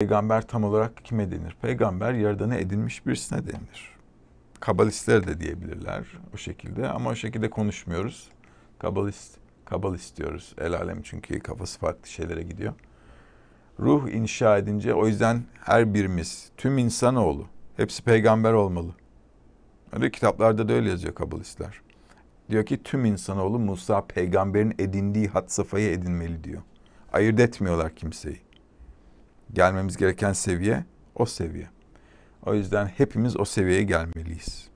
Peygamber tam olarak kime denir? Peygamber yaradana edinmiş birisine denir. Kabalistler de diyebilirler o şekilde ama o şekilde konuşmuyoruz. Kabalist, kabalist diyoruz. El alem çünkü kafası farklı şeylere gidiyor. Ruh inşa edince o yüzden her birimiz, tüm insanoğlu hepsi peygamber olmalı. Öyle kitaplarda da öyle yazıyor kabalistler. Diyor ki tüm insanoğlu Musa peygamberin edindiği had safhaya edinmeli diyor. Ayırt etmiyorlar kimseyi gelmemiz gereken seviye o seviye. O yüzden hepimiz o seviyeye gelmeliyiz.